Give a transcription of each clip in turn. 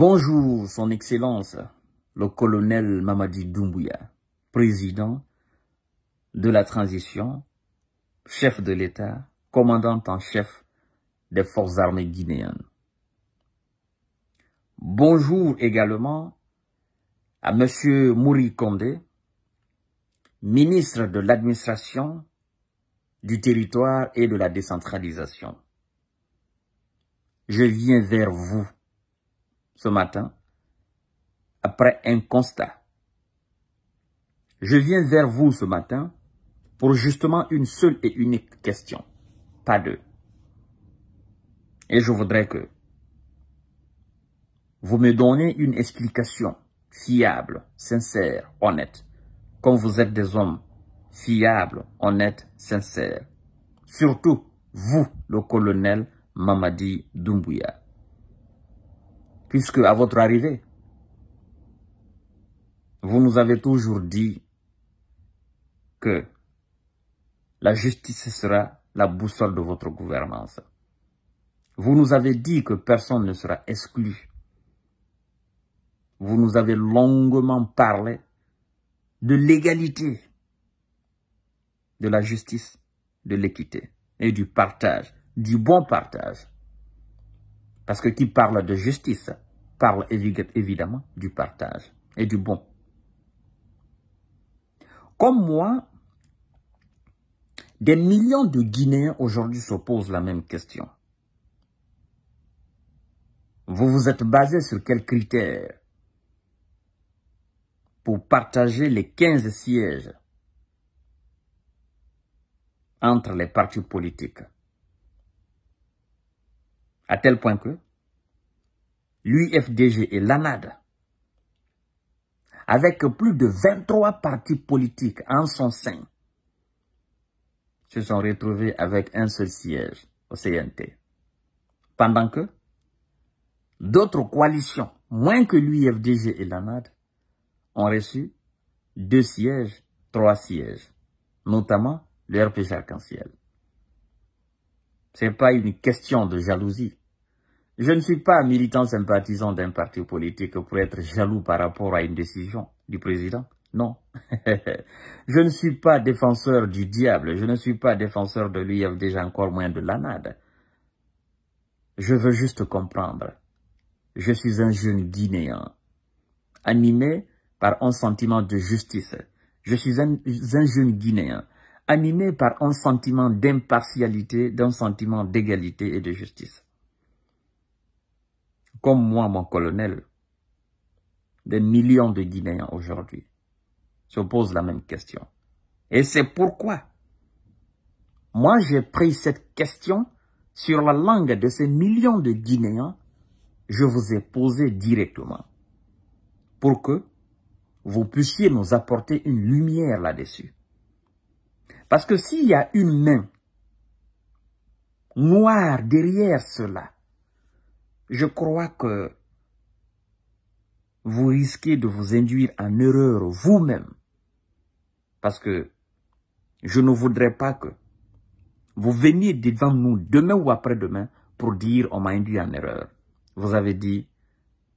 Bonjour, Son Excellence, le colonel Mamadi Doumbouya, président de la transition, chef de l'État, commandant en chef des forces armées guinéennes. Bonjour également à Monsieur Mouri Condé, ministre de l'administration, du territoire et de la décentralisation. Je viens vers vous ce matin après un constat. Je viens vers vous ce matin pour justement une seule et unique question, pas deux. Et je voudrais que vous me donniez une explication fiable, sincère, honnête, comme vous êtes des hommes fiables, honnêtes, sincères. Surtout, vous, le colonel Mamadi Doumbouya puisque à votre arrivée, vous nous avez toujours dit que la justice sera la boussole de votre gouvernance. Vous nous avez dit que personne ne sera exclu. Vous nous avez longuement parlé de l'égalité, de la justice, de l'équité et du partage, du bon partage. Parce que qui parle de justice parle évidemment du partage et du bon. Comme moi, des millions de Guinéens aujourd'hui se posent la même question. Vous vous êtes basé sur quels critères pour partager les 15 sièges entre les partis politiques à tel point que l'UFDG et l'ANAD, avec plus de 23 partis politiques en son sein, se sont retrouvés avec un seul siège au CNT. Pendant que d'autres coalitions, moins que l'UFDG et l'ANAD, ont reçu deux sièges, trois sièges, notamment le RPG Arc-en-Ciel. Ce n'est pas une question de jalousie. Je ne suis pas militant sympathisant d'un parti politique pour être jaloux par rapport à une décision du président. Non. je ne suis pas défenseur du diable. Je ne suis pas défenseur de l'UFD, déjà encore moins de l'ANAD. Je veux juste comprendre. Je suis un jeune Guinéen, animé par un sentiment de justice. Je suis un jeune Guinéen, animé par un sentiment d'impartialité, d'un sentiment d'égalité et de justice comme moi, mon colonel, des millions de Guinéens aujourd'hui se posent la même question. Et c'est pourquoi moi j'ai pris cette question sur la langue de ces millions de Guinéens, je vous ai posé directement pour que vous puissiez nous apporter une lumière là-dessus. Parce que s'il y a une main noire derrière cela, je crois que vous risquez de vous induire en erreur vous-même. Parce que je ne voudrais pas que vous veniez devant nous demain ou après-demain pour dire on m'a induit en erreur. Vous avez dit,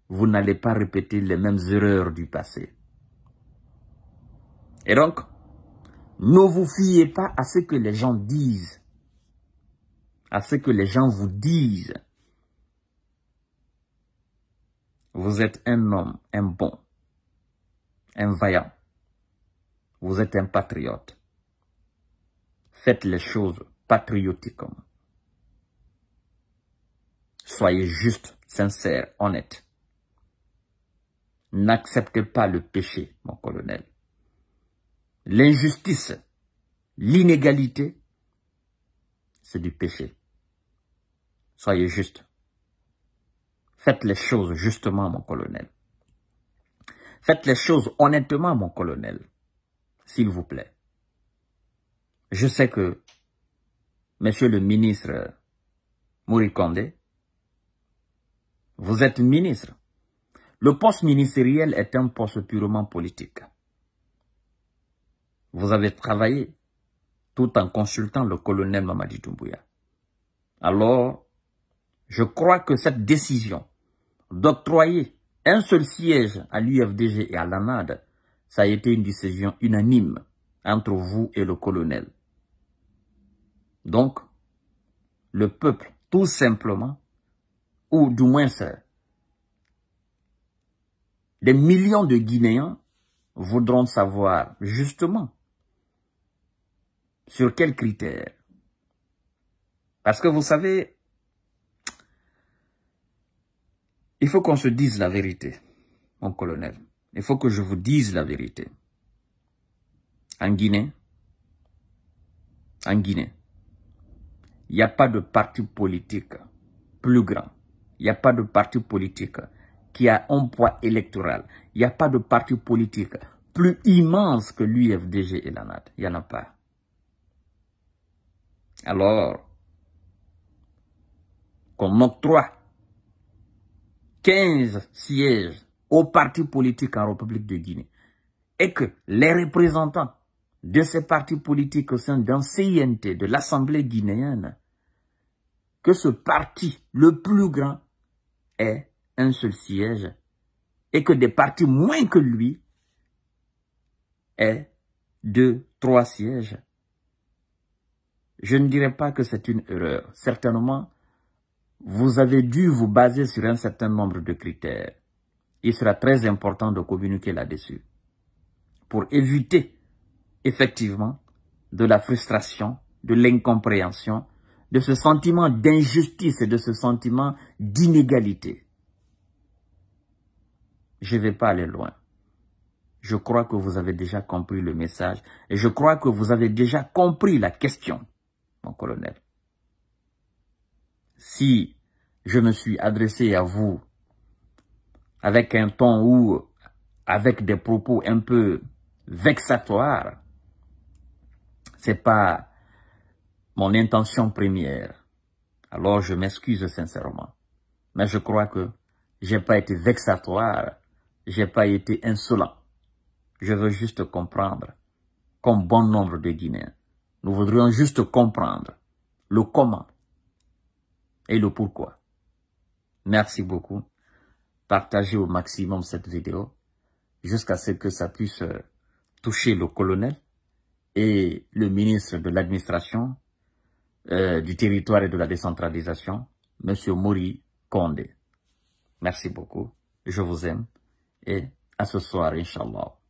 vous n'allez pas répéter les mêmes erreurs du passé. Et donc, ne vous fiez pas à ce que les gens disent, à ce que les gens vous disent. Vous êtes un homme, un bon, un vaillant. Vous êtes un patriote. Faites les choses patriotiquement. Soyez juste, sincère, honnête. N'acceptez pas le péché, mon colonel. L'injustice, l'inégalité, c'est du péché. Soyez juste. Faites les choses justement, mon colonel. Faites les choses honnêtement, mon colonel, s'il vous plaît. Je sais que Monsieur le ministre Mouricondé, vous êtes ministre. Le poste ministériel est un poste purement politique. Vous avez travaillé tout en consultant le colonel Mamadi Doumbouya. Alors, je crois que cette décision d'octroyer un seul siège à l'UFDG et à l'ANAD, ça a été une décision unanime entre vous et le colonel. Donc, le peuple, tout simplement, ou du moins des millions de Guinéens voudront savoir justement sur quels critères. Parce que vous savez, Il faut qu'on se dise la vérité, mon colonel. Il faut que je vous dise la vérité. En Guinée, en Guinée, il n'y a pas de parti politique plus grand. Il n'y a pas de parti politique qui a un poids électoral. Il n'y a pas de parti politique plus immense que l'UFDG et la NAD. Il n'y en a pas. Alors, qu'on trois. 15 sièges aux partis politiques en République de Guinée et que les représentants de ces partis politiques au sein d'un CINT, de l'Assemblée guinéenne, que ce parti le plus grand ait un seul siège et que des partis moins que lui aient deux, trois sièges. Je ne dirais pas que c'est une erreur. Certainement, vous avez dû vous baser sur un certain nombre de critères. Il sera très important de communiquer là-dessus pour éviter effectivement de la frustration, de l'incompréhension, de ce sentiment d'injustice et de ce sentiment d'inégalité. Je ne vais pas aller loin. Je crois que vous avez déjà compris le message et je crois que vous avez déjà compris la question, mon colonel si je me suis adressé à vous avec un ton ou avec des propos un peu vexatoires, c'est pas mon intention première. Alors je m'excuse sincèrement. Mais je crois que j'ai pas été vexatoire, j'ai pas été insolent. Je veux juste comprendre, comme bon nombre de Guinéens. Nous voudrions juste comprendre le comment et le pourquoi. Merci beaucoup. Partagez au maximum cette vidéo jusqu'à ce que ça puisse euh, toucher le colonel et le ministre de l'administration euh, du territoire et de la décentralisation, Monsieur Mori Condé. Merci beaucoup. Je vous aime et à ce soir, Inch'Allah.